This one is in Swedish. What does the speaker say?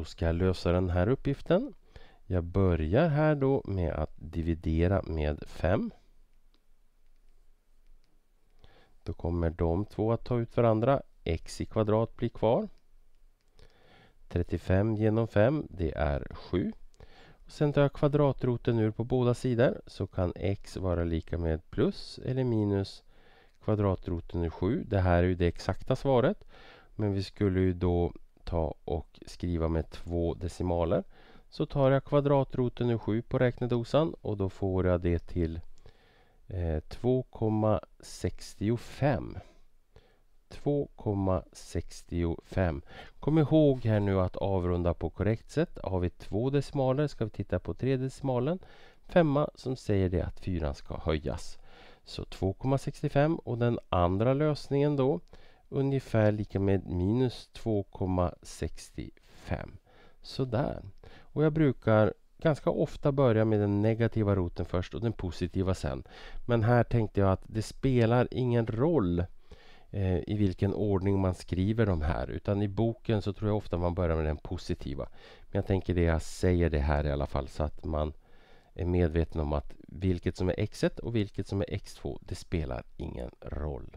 då ska jag lösa den här uppgiften. Jag börjar här då med att dividera med 5. Då kommer de två att ta ut varandra. x i kvadrat blir kvar. 35 genom 5, det är 7. sen tar jag kvadratroten ur på båda sidor så kan x vara lika med plus eller minus kvadratroten ur 7. Det här är ju det exakta svaret. Men vi skulle ju då ta och skriva med två decimaler. Så tar jag kvadratroten ur 7 på räknedosan och då får jag det till 2,65. Eh, 2,65. Kom ihåg här nu att avrunda på korrekt sätt. Har vi två decimaler ska vi titta på tredje decimalen. Femma som säger det att fyran ska höjas. Så 2,65 och den andra lösningen då ungefär lika med minus 2,65. Sådär. Och jag brukar ganska ofta börja med den negativa roten först och den positiva sen. Men här tänkte jag att det spelar ingen roll eh, i vilken ordning man skriver de här. Utan i boken så tror jag ofta man börjar med den positiva. Men jag tänker det jag säger det här i alla fall så att man är medveten om att vilket som är x1 och vilket som är x2 det spelar ingen roll.